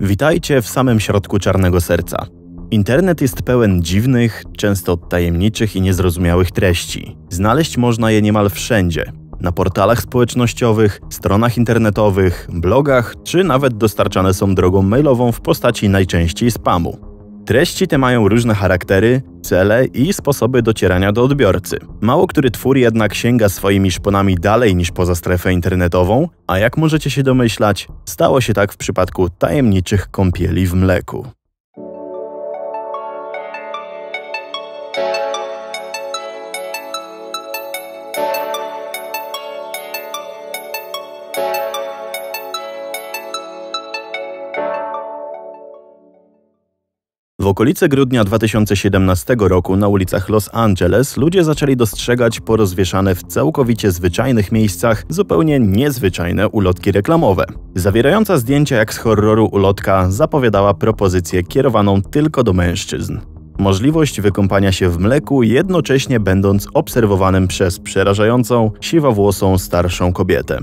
Witajcie w samym środku czarnego serca. Internet jest pełen dziwnych, często tajemniczych i niezrozumiałych treści. Znaleźć można je niemal wszędzie. Na portalach społecznościowych, stronach internetowych, blogach, czy nawet dostarczane są drogą mailową w postaci najczęściej spamu. Treści te mają różne charaktery, cele i sposoby docierania do odbiorcy. Mało który twór jednak sięga swoimi szponami dalej niż poza strefę internetową, a jak możecie się domyślać, stało się tak w przypadku tajemniczych kąpieli w mleku. okolice grudnia 2017 roku na ulicach Los Angeles ludzie zaczęli dostrzegać porozwieszane w całkowicie zwyczajnych miejscach zupełnie niezwyczajne ulotki reklamowe. Zawierająca zdjęcia jak z horroru ulotka zapowiadała propozycję kierowaną tylko do mężczyzn. Możliwość wykąpania się w mleku, jednocześnie będąc obserwowanym przez przerażającą, siwowłosą starszą kobietę.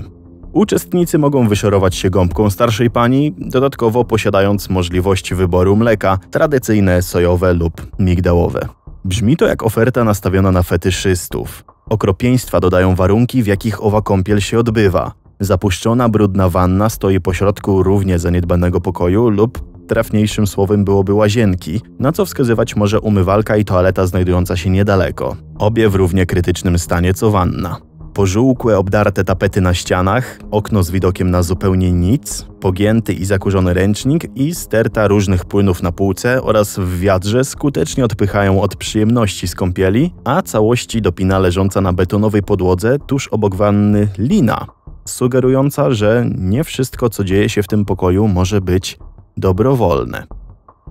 Uczestnicy mogą wyszorować się gąbką starszej pani, dodatkowo posiadając możliwość wyboru mleka tradycyjne, sojowe lub migdałowe. Brzmi to jak oferta nastawiona na fetyszystów. Okropieństwa dodają warunki, w jakich owa kąpiel się odbywa. Zapuszczona, brudna wanna stoi pośrodku równie zaniedbanego pokoju lub trafniejszym słowem byłoby łazienki, na co wskazywać może umywalka i toaleta znajdująca się niedaleko, obie w równie krytycznym stanie co wanna pożółkłe, obdarte tapety na ścianach, okno z widokiem na zupełnie nic, pogięty i zakurzony ręcznik i sterta różnych płynów na półce oraz w wiadrze skutecznie odpychają od przyjemności z kąpieli, a całości dopina leżąca na betonowej podłodze tuż obok wanny lina, sugerująca, że nie wszystko, co dzieje się w tym pokoju, może być dobrowolne.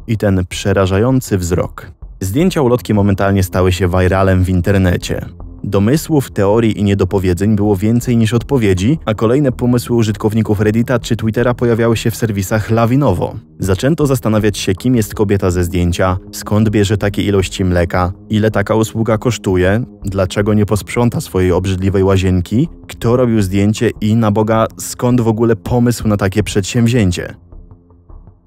I ten przerażający wzrok. Zdjęcia ulotki momentalnie stały się viralem w internecie. Domysłów, teorii i niedopowiedzeń było więcej niż odpowiedzi, a kolejne pomysły użytkowników Reddita czy Twittera pojawiały się w serwisach lawinowo. Zaczęto zastanawiać się, kim jest kobieta ze zdjęcia, skąd bierze takie ilości mleka, ile taka usługa kosztuje, dlaczego nie posprząta swojej obrzydliwej łazienki, kto robił zdjęcie i na Boga skąd w ogóle pomysł na takie przedsięwzięcie.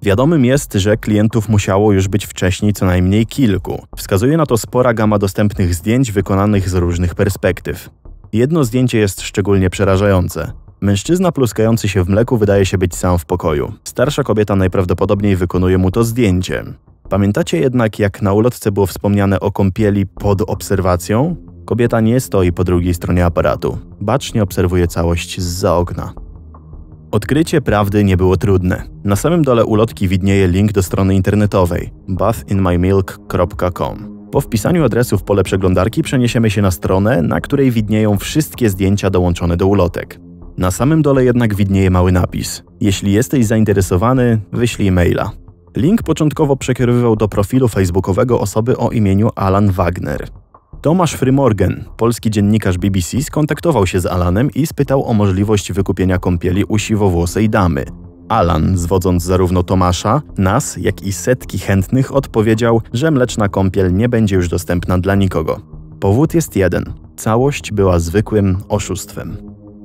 Wiadomym jest, że klientów musiało już być wcześniej co najmniej kilku. Wskazuje na to spora gama dostępnych zdjęć wykonanych z różnych perspektyw. Jedno zdjęcie jest szczególnie przerażające. Mężczyzna pluskający się w mleku wydaje się być sam w pokoju. Starsza kobieta najprawdopodobniej wykonuje mu to zdjęcie. Pamiętacie jednak, jak na ulotce było wspomniane o kąpieli pod obserwacją? Kobieta nie stoi po drugiej stronie aparatu. Bacznie obserwuje całość z za okna. Odkrycie prawdy nie było trudne. Na samym dole ulotki widnieje link do strony internetowej bathinmymilk.com. Po wpisaniu adresu w pole przeglądarki przeniesiemy się na stronę, na której widnieją wszystkie zdjęcia dołączone do ulotek. Na samym dole jednak widnieje mały napis. Jeśli jesteś zainteresowany, wyślij maila. Link początkowo przekierowywał do profilu facebookowego osoby o imieniu Alan Wagner. Tomasz Frymorgen, polski dziennikarz BBC, skontaktował się z Alanem i spytał o możliwość wykupienia kąpieli u siwowłosej damy. Alan, zwodząc zarówno Tomasza, nas, jak i setki chętnych, odpowiedział, że mleczna kąpiel nie będzie już dostępna dla nikogo. Powód jest jeden. Całość była zwykłym oszustwem.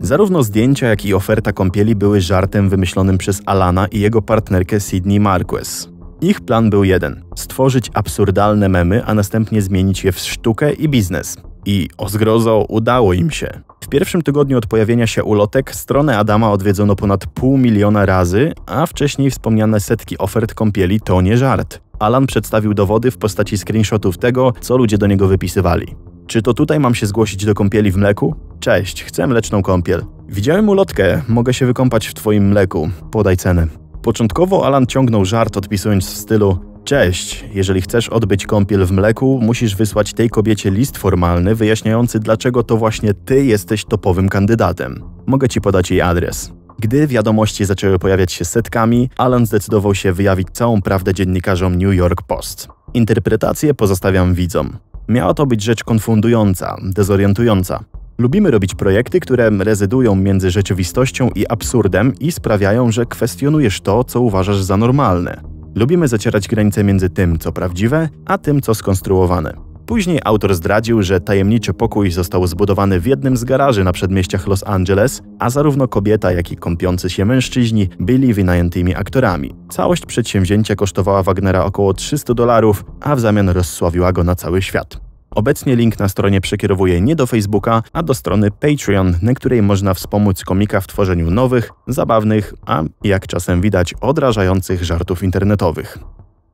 Zarówno zdjęcia, jak i oferta kąpieli były żartem wymyślonym przez Alana i jego partnerkę Sydney Marquez. Ich plan był jeden: stworzyć absurdalne memy, a następnie zmienić je w sztukę i biznes. I o zgrozo udało im się. W pierwszym tygodniu od pojawienia się ulotek stronę Adama odwiedzono ponad pół miliona razy, a wcześniej wspomniane setki ofert kąpieli to nie żart. Alan przedstawił dowody w postaci screenshotów tego, co ludzie do niego wypisywali. Czy to tutaj mam się zgłosić do kąpieli w mleku? Cześć, chcę mleczną kąpiel. Widziałem ulotkę, mogę się wykąpać w twoim mleku. Podaj cenę. Początkowo Alan ciągnął żart, odpisując w stylu Cześć, jeżeli chcesz odbyć kąpiel w mleku, musisz wysłać tej kobiecie list formalny wyjaśniający, dlaczego to właśnie ty jesteś topowym kandydatem. Mogę ci podać jej adres. Gdy wiadomości zaczęły pojawiać się setkami, Alan zdecydował się wyjawić całą prawdę dziennikarzom New York Post. Interpretację pozostawiam widzom. Miała to być rzecz konfundująca, dezorientująca. Lubimy robić projekty, które rezydują między rzeczywistością i absurdem i sprawiają, że kwestionujesz to, co uważasz za normalne. Lubimy zacierać granice między tym, co prawdziwe, a tym, co skonstruowane. Później autor zdradził, że tajemniczy pokój został zbudowany w jednym z garaży na przedmieściach Los Angeles, a zarówno kobieta, jak i kąpiący się mężczyźni byli wynajętymi aktorami. Całość przedsięwzięcia kosztowała Wagnera około 300 dolarów, a w zamian rozsławiła go na cały świat. Obecnie link na stronie przekierowuje nie do Facebooka, a do strony Patreon, na której można wspomóc komika w tworzeniu nowych, zabawnych, a jak czasem widać, odrażających żartów internetowych.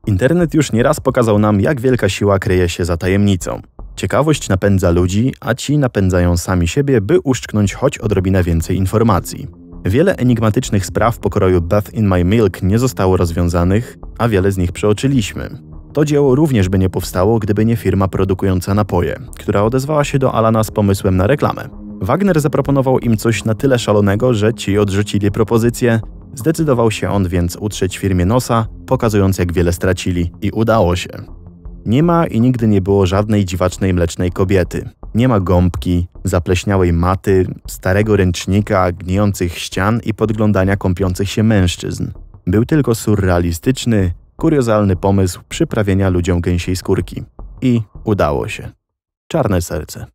Internet już nieraz pokazał nam, jak wielka siła kryje się za tajemnicą. Ciekawość napędza ludzi, a ci napędzają sami siebie, by uszczknąć choć odrobinę więcej informacji. Wiele enigmatycznych spraw pokroju Bath in My Milk nie zostało rozwiązanych, a wiele z nich przeoczyliśmy. To dzieło również by nie powstało, gdyby nie firma produkująca napoje, która odezwała się do Alana z pomysłem na reklamę. Wagner zaproponował im coś na tyle szalonego, że ci odrzucili propozycję. Zdecydował się on więc utrzeć firmie nosa, pokazując jak wiele stracili i udało się. Nie ma i nigdy nie było żadnej dziwacznej mlecznej kobiety. Nie ma gąbki, zapleśniałej maty, starego ręcznika, gnijących ścian i podglądania kąpiących się mężczyzn. Był tylko surrealistyczny, kuriozalny pomysł przyprawienia ludziom gęsiej skórki. I udało się. Czarne serce.